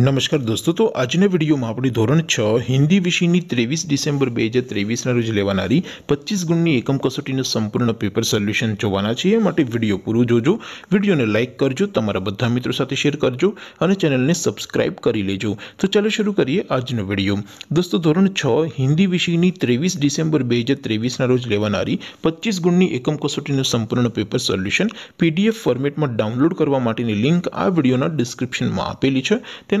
નમસ્કાર દોસ્તો તો આજના વિડીયોમાં આપણી ધોરણ છ હિન્દી વિષયની ત્રેવીસ ડિસેમ્બર બે હજાર ત્રેવીસના રોજ લેવાનારી પચીસ ગુણની એકમ કસોટીનું સંપૂર્ણ પેપર સોલ્યુશન જોવાના છે એ માટે વિડીયો પૂરું જોજો વિડીયોને લાઇક કરજો તમારા બધા મિત્રો સાથે શેર કરજો અને ચેનલને સબસ્ક્રાઇબ કરી લેજો તો ચાલો શરૂ કરીએ આજનો વિડીયો દોસ્તો ધોરણ છ હિન્દી વિષયની ત્રેવીસ ડિસેમ્બર બે હજાર ત્રેવીસના રોજ લેવાનારી પચીસ ગુણની એકમ કસોટીનું સંપૂર્ણ પેપર સોલ્યુશન પીડીએફ ફોર્મેટમાં ડાઉનલોડ કરવા માટેની લિંક આ વિડીયોના ડિસ્ક્રિપ્શનમાં આપેલી છે તેના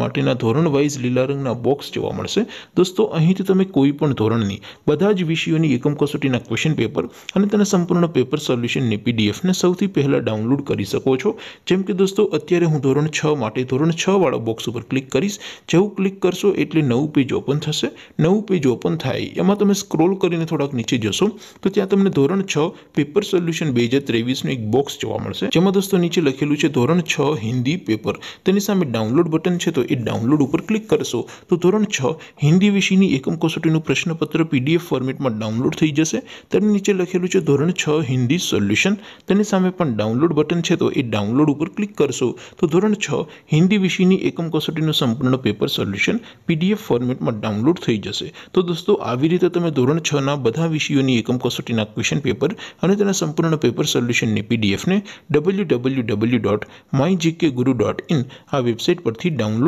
માટીના ધોરણ વાઇસ લીલા રંગના બોક્સ જોવા મળશે દોસ્તો અહીંથી તમે કોઈ પણ ધોરણની બધા જ વિષયોની એકમ કસોટીના ક્વેશ્ચન પેપર અને તેના સંપૂર્ણ પેપર સોલ્યુશન ને પીડીએફ ને સૌથી પહેલા ડાઉનલોડ કરી શકો છો જેમ કે દોસ્તો અત્યારે હું ધોરણ 6 માટે ધોરણ 6 વાળો બોક્સ ઉપર ક્લિક કરીશ જેવું ક્લિક કરશો એટલે નવું પેજ ઓપન થશે નવું પેજ ઓપન થાય એમાં તમે સ્ક્રોલ કરીને થોડક નીચે જશો તો ત્યાં તમને ધોરણ 6 પેપર સોલ્યુશન 2023 નો એક બોક્સ જોવા મળશે જેમ આ દોસ્તો નીચે લખેલું છે ધોરણ 6 હિન્દી પેપર તેની સામે ડાઉનલોડ બટન છે તો ઈ ડાઉનલોડ ઉપર ક્લિક કરશો તો ધોરણ 6 હિન્દી વિષયની એકમ કસોટીનું પ્રશ્નપત્ર PDF ફોર્મેટમાં ડાઉનલોડ થઈ જશે તેની નીચે લખેલું છે ધોરણ 6 હિન્દી સોલ્યુશન તેની સામે પણ ડાઉનલોડ બટન છે તો એ ડાઉનલોડ ઉપર ક્લિક કરશો તો ધોરણ 6 હિન્દી વિષયની એકમ કસોટીનું સંપૂર્ણ પેપર સોલ્યુશન PDF ફોર્મેટમાં ડાઉનલોડ થઈ જશે તો દોસ્તો આવી રીતે તમે ધોરણ 6 ના બધા વિષયોની એકમ કસોટીના ક્વેશ્ચન પેપર અને તેના સંપૂર્ણ પેપર સોલ્યુશન ને PDF ને www.mygkguru.in આ વેબસાઈટ પરથી ડાઉનલોડ